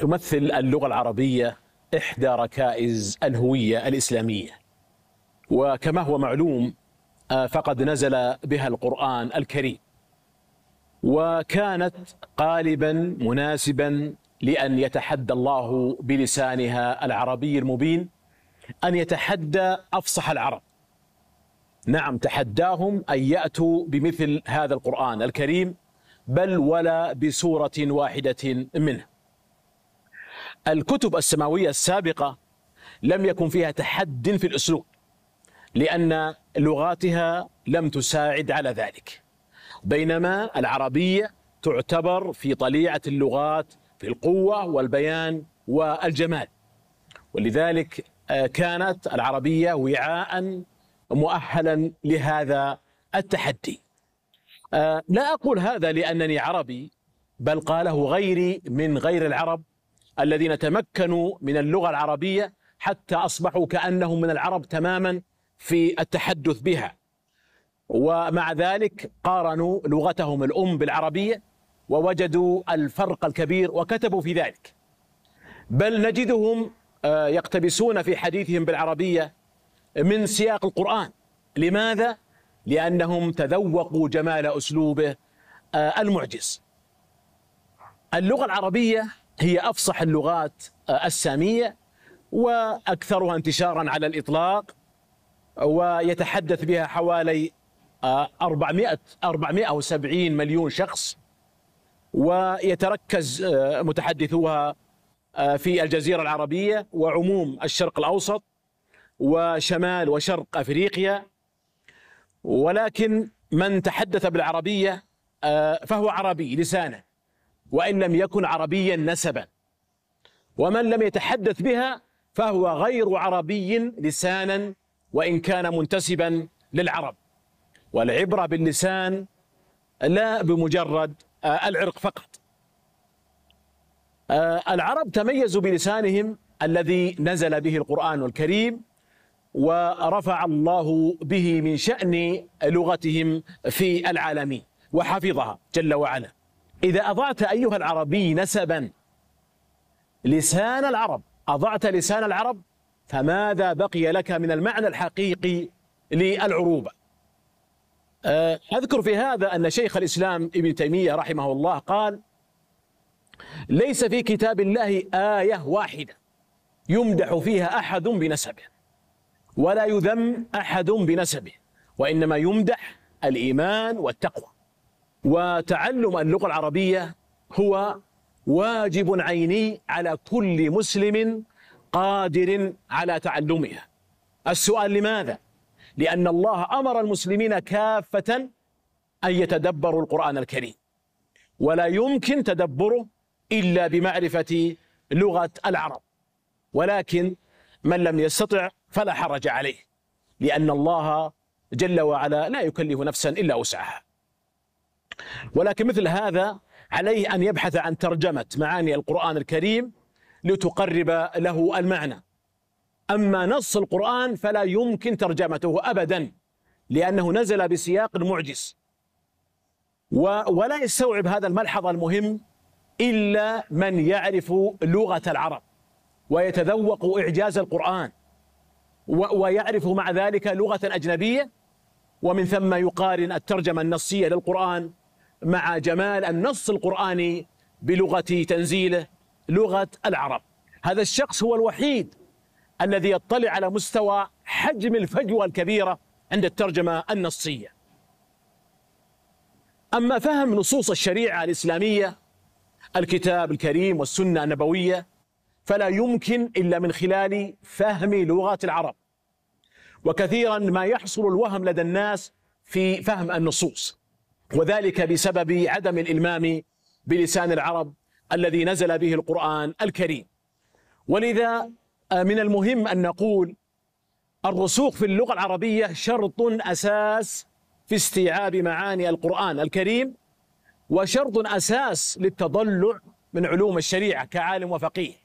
تمثل اللغة العربية إحدى ركائز الهوية الإسلامية وكما هو معلوم آه، فقد نزل بها القرآن الكريم وكانت قالبا مناسبا لأن يتحدى الله بلسانها العربي المبين أن يتحدى أفصح العرب نعم تحداهم أن يأتوا بمثل هذا القرآن الكريم بل ولا بسورة واحدة منه الكتب السماوية السابقة لم يكن فيها تحد في الأسلوب لأن لغاتها لم تساعد على ذلك بينما العربية تعتبر في طليعة اللغات في القوة والبيان والجمال ولذلك آه، كانت العربية وعاء مؤهلا لهذا التحدي آه، لا أقول هذا لأنني عربي بل قاله غيري من غير العرب الذين تمكنوا من اللغة العربية حتى أصبحوا كأنهم من العرب تماما في التحدث بها ومع ذلك قارنوا لغتهم الأم بالعربية ووجدوا الفرق الكبير وكتبوا في ذلك بل نجدهم آه، يقتبسون في حديثهم بالعربية من سياق القرآن لماذا؟ لأنهم تذوقوا جمال أسلوبه آه، المعجز اللغة العربية هي أفصح اللغات آه، السامية وأكثرها انتشارا على الإطلاق ويتحدث بها حوالي 400 آه، 470 مليون شخص ويتركز آه، متحدثوها في الجزيرة العربية وعموم الشرق الأوسط وشمال وشرق أفريقيا ولكن من تحدث بالعربية فهو عربي لسانه وإن لم يكن عربيا نسبا ومن لم يتحدث بها فهو غير عربي لسانا وإن كان منتسبا للعرب والعبرة باللسان لا بمجرد آه، العرق فقط آه، العرب تميزوا بلسانهم الذي نزل به القرآن الكريم ورفع الله به من شأن لغتهم في العالمين وحفظها جل وعلا إذا أضعت أيها العربي نسبا لسان العرب أضعت لسان العرب فماذا بقي لك من المعنى الحقيقي للعروبة آه، أذكر في هذا أن شيخ الإسلام ابن تيمية رحمه الله قال ليس في كتاب الله آية واحدة يمدح فيها أحد بنسبه ولا يذم أحد بنسبه وإنما يمدح الإيمان والتقوى وتعلم اللغة العربية هو واجب عيني على كل مسلم قادر على تعلمها السؤال لماذا؟ لأن الله أمر المسلمين كافة أن يتدبروا القرآن الكريم ولا يمكن تدبره إلا بمعرفة لغة العرب ولكن من لم يستطع فلا حرج عليه لأن الله جل وعلا لا يكلف نفسا إلا وسعها ولكن مثل هذا عليه أن يبحث عن ترجمة معاني القرآن الكريم لتقرب له المعنى أما نص القرآن فلا يمكن ترجمته أبدا لأنه نزل بسياق معجز ولا يستوعب هذا الملحظ المهم إلا من يعرف لغة العرب ويتذوق إعجاز القرآن ويعرف مع ذلك لغة أجنبية ومن ثم يقارن الترجمة النصية للقرآن مع جمال النص القرآني بلغة تنزيله لغة العرب هذا الشخص هو الوحيد الذي يطلع على مستوى حجم الفجوة الكبيرة عند الترجمة النصية أما فهم نصوص الشريعة الإسلامية الكتاب الكريم والسنة النبوية فلا يمكن إلا من خلال فهم لغة العرب وكثيرا ما يحصل الوهم لدى الناس في فهم النصوص وذلك بسبب عدم الإلمام بلسان العرب الذي نزل به القرآن الكريم ولذا آه، من المهم أن نقول الرسوخ في اللغة العربية شرط أساس في استيعاب معاني القرآن الكريم وشرط أساس للتضلع من علوم الشريعة كعالم وفقيه